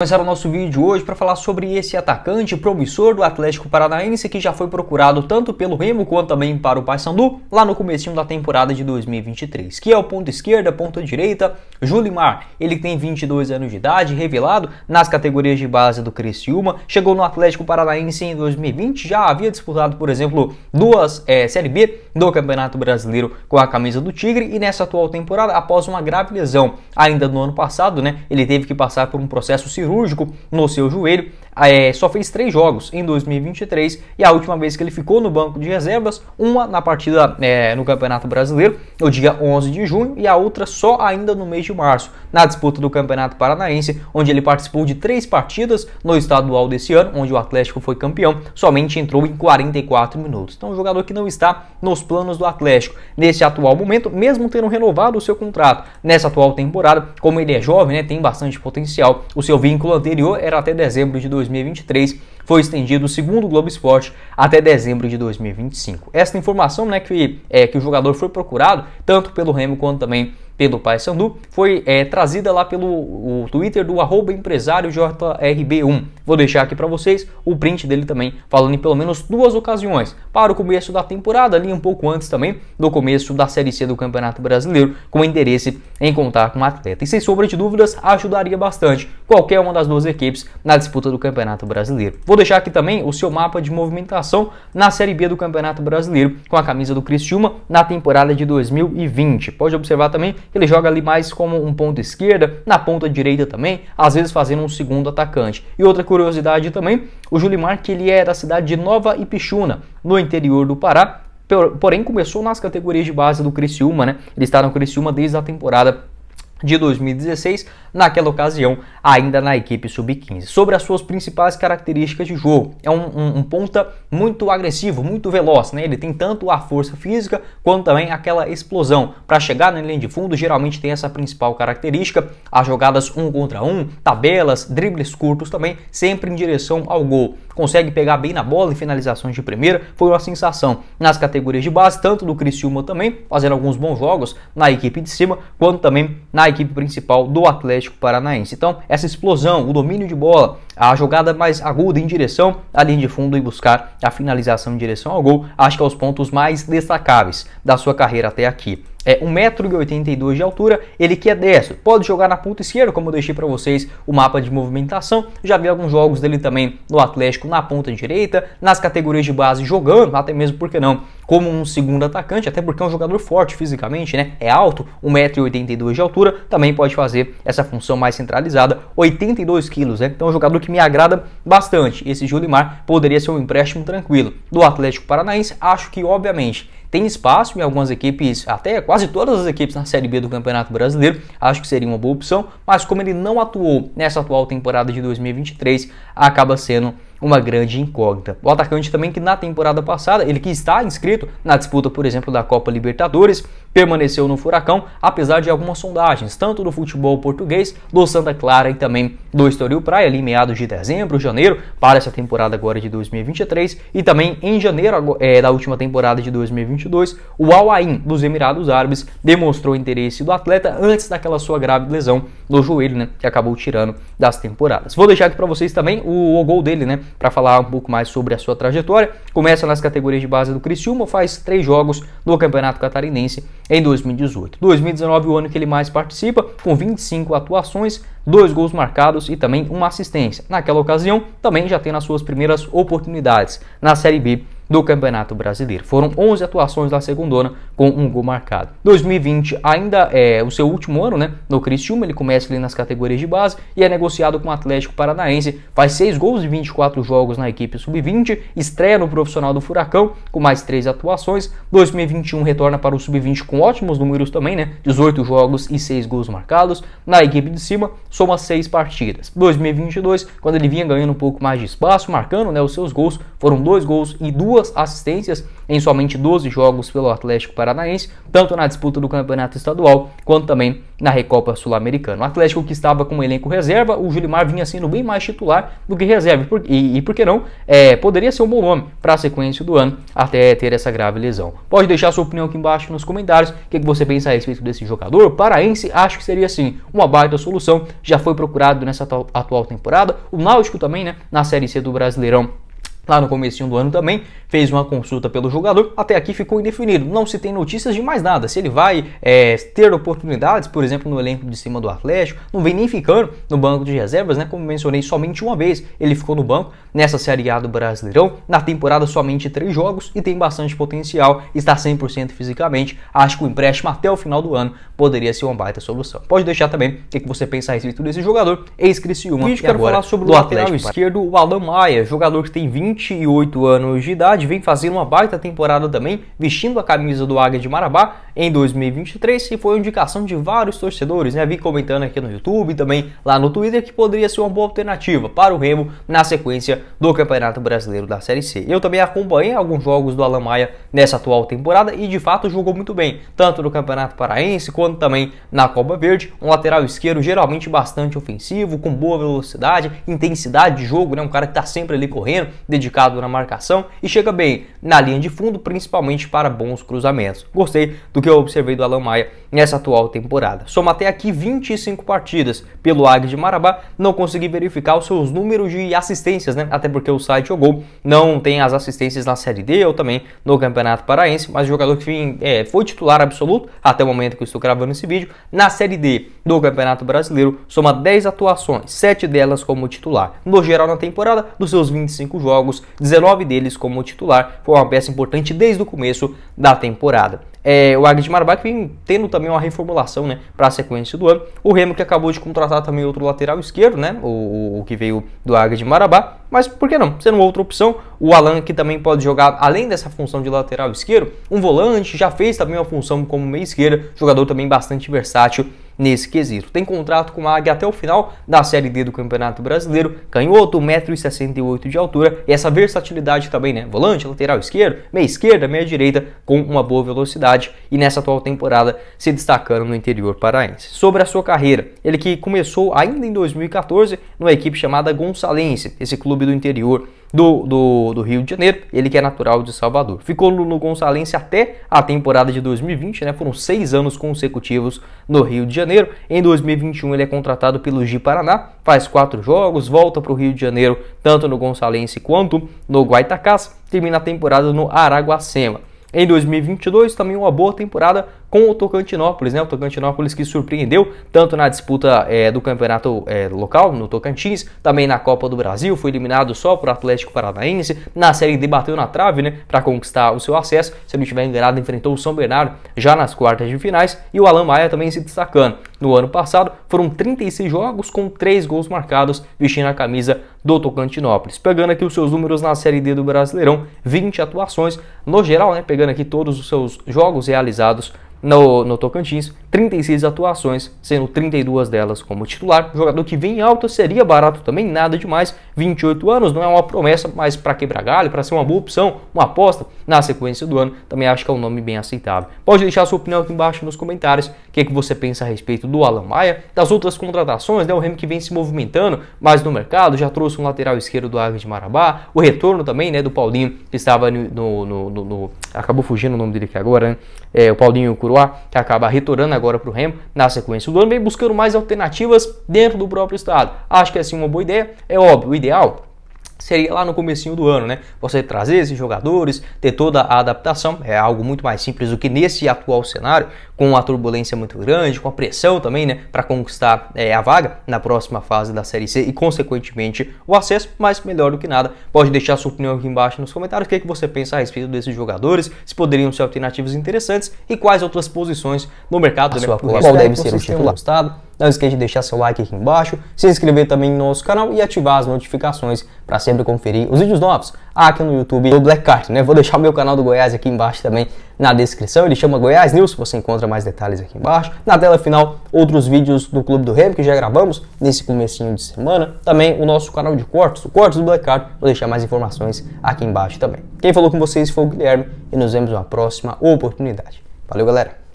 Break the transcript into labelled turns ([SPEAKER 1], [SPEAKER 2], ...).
[SPEAKER 1] Começar o nosso vídeo hoje para falar sobre esse atacante promissor do Atlético Paranaense que já foi procurado tanto pelo Remo quanto também para o Paysandu lá no começo da temporada de 2023, que é o ponto esquerda, ponta direita, Julimar. Ele tem 22 anos de idade, revelado nas categorias de base do Criciúma, chegou no Atlético Paranaense em 2020, já havia disputado, por exemplo, duas é, Série B do Campeonato Brasileiro com a camisa do Tigre e nessa atual temporada, após uma grave lesão ainda no ano passado, né, ele teve que passar por um processo cirúrgico cirúrgico no seu joelho, é, só fez três jogos em 2023 e a última vez que ele ficou no banco de reservas, uma na partida é, no Campeonato Brasileiro, no dia 11 de junho, e a outra só ainda no mês de março, na disputa do Campeonato Paranaense, onde ele participou de três partidas no estadual desse ano, onde o Atlético foi campeão, somente entrou em 44 minutos. Então, um jogador que não está nos planos do Atlético nesse atual momento, mesmo tendo renovado o seu contrato nessa atual temporada, como ele é jovem, né, tem bastante potencial, o seu vínculo vínculo anterior era até dezembro de 2023, foi estendido, segundo o Globo Esporte, até dezembro de 2025. Essa informação né, que, é, que o jogador foi procurado, tanto pelo Remo quanto também pelo Paysandu, foi é, trazida lá pelo Twitter do arroba empresário JRB1. Vou deixar aqui para vocês o print dele também, falando em pelo menos duas ocasiões. Para o começo da temporada, ali um pouco antes também do começo da Série C do Campeonato Brasileiro, com interesse em contar com o atleta. E sem sombra de dúvidas, ajudaria bastante qualquer uma das duas equipes na disputa do Campeonato Brasileiro. Vou deixar aqui também o seu mapa de movimentação na Série B do Campeonato Brasileiro, com a camisa do Criciúma na temporada de 2020. Pode observar também ele joga ali mais como um ponto esquerda, na ponta direita também, às vezes fazendo um segundo atacante. E outra curiosidade também, o Julimar que ele é da cidade de Nova Ipixuna, no interior do Pará, porém começou nas categorias de base do Criciúma, né? Ele está no Criciúma desde a temporada de 2016, naquela ocasião ainda na equipe sub-15. Sobre as suas principais características de jogo, é um, um, um, ponta muito agressivo, muito veloz, né? Ele tem tanto a força física quanto também aquela explosão para chegar na linha de fundo. Geralmente tem essa principal característica: as jogadas um contra um, tabelas, dribles curtos também, sempre em direção ao gol. Consegue pegar bem na bola em finalizações de primeira. Foi uma sensação nas categorias de base, tanto do Criciúma também, fazendo alguns bons jogos na equipe de cima, quanto também na equipe principal do Atlético Paranaense. Então, essa explosão, o domínio de bola, a jogada mais aguda em direção à linha de fundo e buscar a finalização em direção ao gol, acho que é os pontos mais destacáveis da sua carreira até aqui é 1,82m de altura, ele que é destro, pode jogar na ponta esquerda, como eu deixei para vocês o mapa de movimentação, já vi alguns jogos dele também no Atlético na ponta direita, nas categorias de base jogando, até mesmo, porque não, como um segundo atacante, até porque é um jogador forte fisicamente, né? É alto, 1,82m de altura, também pode fazer essa função mais centralizada, 82kg, né? Então é um jogador que que me agrada bastante. Esse Julimar poderia ser um empréstimo tranquilo. Do Atlético Paranaense, acho que, obviamente, tem espaço em algumas equipes, até quase todas as equipes na Série B do Campeonato Brasileiro, acho que seria uma boa opção, mas como ele não atuou nessa atual temporada de 2023, acaba sendo uma grande incógnita. O atacante também que na temporada passada, ele que está inscrito na disputa, por exemplo, da Copa Libertadores, permaneceu no furacão, apesar de algumas sondagens, tanto do futebol português, do Santa Clara e também do Estoril Praia, ali em meados de dezembro, janeiro, para essa temporada agora de 2023, e também em janeiro é, da última temporada de 2022, o Al Ain dos Emirados Árabes demonstrou interesse do atleta antes daquela sua grave lesão no joelho, né, que acabou tirando das temporadas. Vou deixar aqui para vocês também o, o, gol dele, né, para falar um pouco mais sobre a sua trajetória. Começa nas categorias de base do Criciúma, faz três jogos no Campeonato Catarinense em 2018. 2019 o ano que ele mais participa, com 25 atuações, dois gols marcados e também uma assistência. Naquela ocasião, também já tem nas suas primeiras oportunidades na Série B do Campeonato Brasileiro. Foram 11 atuações da segunda com um gol marcado. 2020 ainda é o seu último ano, né? No Criciúma, ele começa ali nas categorias de base e é negociado com o Atlético Paranaense. Faz 6 gols e 24 jogos na equipe sub-20, estreia no profissional do Furacão com mais 3 atuações. 2021 retorna para o sub-20 com ótimos números também, né? 18 jogos e 6 gols marcados. Na equipe de cima, soma 6 partidas. 2022, quando ele vinha ganhando um pouco mais de espaço, marcando, né, os seus gols, foram dois gols e duas duas assistências em somente 12 jogos pelo Atlético Paranaense, tanto na disputa do Campeonato Estadual quanto também na Recopa Sul-Americana. O Atlético que estava com o elenco reserva, o Julimar vinha sendo bem mais titular do que reserva, e, e por que não, é, poderia ser um bom nome para a sequência do ano até ter essa grave lesão. Pode deixar sua opinião aqui embaixo nos comentários, o que, que você pensa a respeito desse jogador. paraense acho que seria sim uma baita solução, já foi procurado nessa atual temporada, o Náutico também, né, na Série C do Brasileirão lá no começo do ano também, fez uma consulta pelo jogador, até aqui ficou indefinido, não se tem notícias de mais nada, se ele vai é, ter oportunidades, por exemplo, no elenco de cima do Atlético, não vem nem ficando no banco de reservas, né, como mencionei, somente uma vez ele ficou no banco nessa Série A do Brasileirão, na temporada somente três jogos e tem bastante potencial, está 100% fisicamente, acho que o empréstimo até o final do ano poderia ser uma baita solução. Pode deixar também o que você pensa a respeito desse jogador, ex-Criciúma, e agora falar sobre o lateral esquerdo, o Alan Maia, jogador que tem 20 28 anos de idade, vem fazendo uma baita temporada também, vestindo a camisa do Águia de Marabá, em 2023 e foi indicação de vários torcedores, né? Vi comentando aqui no YouTube, também lá no Twitter, que poderia ser uma boa alternativa para o Remo na sequência do Campeonato Brasileiro da Série C. Eu também acompanhei alguns jogos do Alan Maia nessa atual temporada e de fato jogou muito bem, tanto no Campeonato Paraense quanto também na Copa Verde. Um lateral esquerdo geralmente bastante ofensivo, com boa velocidade, intensidade de jogo, né? Um cara que está sempre ali correndo, dedicado na marcação e chega bem na linha de fundo, principalmente para bons cruzamentos. Gostei do que que eu observei do Alan Maia nessa atual temporada. Soma até aqui 25 partidas pelo Águia de Marabá, não consegui verificar os seus números de assistências, né? Até porque o site jogou, não tem as assistências na Série D ou também no Campeonato Paraense, mas o jogador que é, foi titular absoluto até o momento que eu estou gravando esse vídeo, na Série D do Campeonato Brasileiro, soma 10 atuações, 7 delas como titular. No geral, na temporada, dos seus 25 jogos, 19 deles como titular, foi uma peça importante desde o começo da temporada é, o Agri de Marabá que vem tendo também uma reformulação né, para a sequência do ano. O Remo que acabou de contratar também outro lateral esquerdo, né, o, o que veio do Agri de Marabá. Mas por que não? Sendo outra opção, o Alan que também pode jogar, além dessa função de lateral esquerdo, um volante, já fez também uma função como meia esquerda, jogador também bastante versátil nesse quesito. Tem contrato com a Águia até o final da Série D do Campeonato Brasileiro, canhoto, 1,68m de altura, e essa versatilidade também, né? Volante, lateral esquerdo, meia esquerda, meia direita, com uma boa velocidade e nessa atual temporada se destacando no interior paraense. Sobre a sua carreira, ele que começou ainda em 2014 numa equipe chamada Gonçalense, esse clube clube do interior do, do, do, Rio de Janeiro, ele que é natural de Salvador. Ficou no Gonçalense até a temporada de 2020, né? Foram seis anos consecutivos no Rio de Janeiro. Em 2021 ele é contratado pelo Gi Paraná, faz quatro jogos, volta para o Rio de Janeiro, tanto no Gonçalense quanto no Guaitacás, termina a temporada no Araguacema. Em 2022 também uma boa temporada, com o Tocantinópolis, né? O Tocantinópolis que surpreendeu tanto na disputa é, do campeonato é, local, no Tocantins, também na Copa do Brasil, foi eliminado só por Atlético Paranaense, na série D bateu na trave, né? Para conquistar o seu acesso, se não estiver enganado, enfrentou o São Bernardo já nas quartas de finais e o Alan Maia também se destacando. No ano passado, foram 36 jogos com 3 gols marcados, vestindo a camisa do Tocantinópolis. Pegando aqui os seus números na Série D do Brasileirão, 20 atuações no geral, né? Pegando aqui todos os seus jogos realizados no, no, Tocantins, 36 atuações, sendo 32 delas como titular. jogador que vem em alta seria barato também, nada demais. 28 anos, não é uma promessa, mas para quebrar galho, para ser uma boa opção, uma aposta na sequência do ano, também acho que é um nome bem aceitável. Pode deixar sua opinião aqui embaixo nos comentários, o que, é que você pensa a respeito do Alan Maia, das outras contratações, né, o Remo que vem se movimentando mais no mercado, já trouxe um lateral esquerdo do Águia de Marabá, o retorno também né, do Paulinho, que estava no, no, no, no acabou fugindo o nome dele aqui agora, né? é, o Paulinho Curuá, que acaba retornando agora para o Remo na sequência do ano, vem buscando mais alternativas dentro do próprio estado. Acho que é assim uma boa ideia, é óbvio, o ideal seria lá no comecinho do ano, né? Você trazer esses jogadores, ter toda a adaptação, é algo muito mais simples do que nesse atual cenário, com a turbulência muito grande, com a pressão também, né, para conquistar é, a vaga na próxima fase da Série C e, consequentemente, o acesso, mas melhor do que nada, pode deixar sua opinião aqui embaixo nos comentários, o que, é que você pensa a respeito desses jogadores, se poderiam ser alternativas interessantes e quais outras posições no mercado, a né, qual deve ser o titular. Não esqueça de deixar seu like aqui embaixo, se inscrever também no nosso canal e ativar as notificações para sempre conferir os vídeos novos aqui no YouTube do Black Card, né? Vou deixar o meu canal do Goiás aqui embaixo também na descrição. Ele chama Goiás News, você encontra mais detalhes aqui embaixo. Na tela final, outros vídeos do Clube do Remo que já gravamos nesse comecinho de semana. Também o nosso canal de cortes, o Cortes do Black Card. Vou deixar mais informações aqui embaixo também. Quem falou com vocês foi o Guilherme e nos vemos na próxima oportunidade. Valeu, galera!